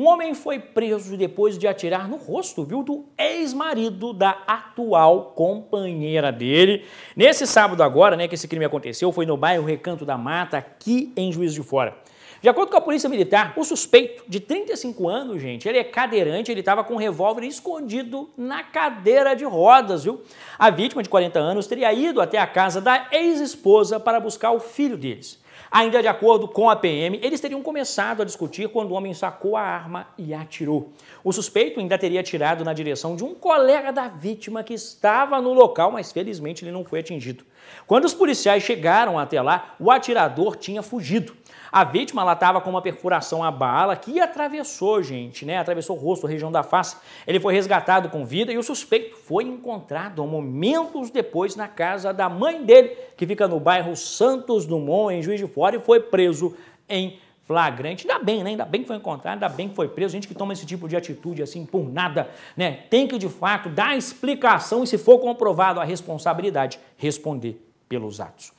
Um homem foi preso depois de atirar no rosto, viu, do ex-marido da atual companheira dele. Nesse sábado agora, né, que esse crime aconteceu, foi no bairro Recanto da Mata, aqui em Juiz de Fora. De acordo com a Polícia Militar, o suspeito, de 35 anos, gente, ele é cadeirante, ele estava com um revólver escondido na cadeira de rodas, viu? A vítima, de 40 anos, teria ido até a casa da ex-esposa para buscar o filho deles. Ainda de acordo com a PM, eles teriam começado a discutir quando o homem sacou a arma e atirou. O suspeito ainda teria atirado na direção de um colega da vítima que estava no local, mas felizmente ele não foi atingido. Quando os policiais chegaram até lá, o atirador tinha fugido. A vítima estava com uma perfuração à bala que atravessou, gente, né? Atravessou o rosto, a região da face. Ele foi resgatado com vida e o suspeito foi encontrado momentos depois na casa da mãe dele, que fica no bairro Santos Dumont, em Juiz de Fora, e foi preso em flagrante. Ainda bem, né? Ainda bem que foi encontrado, ainda bem que foi preso. Gente que toma esse tipo de atitude assim por nada, né? Tem que de fato dar explicação e, se for comprovado a responsabilidade, responder pelos atos.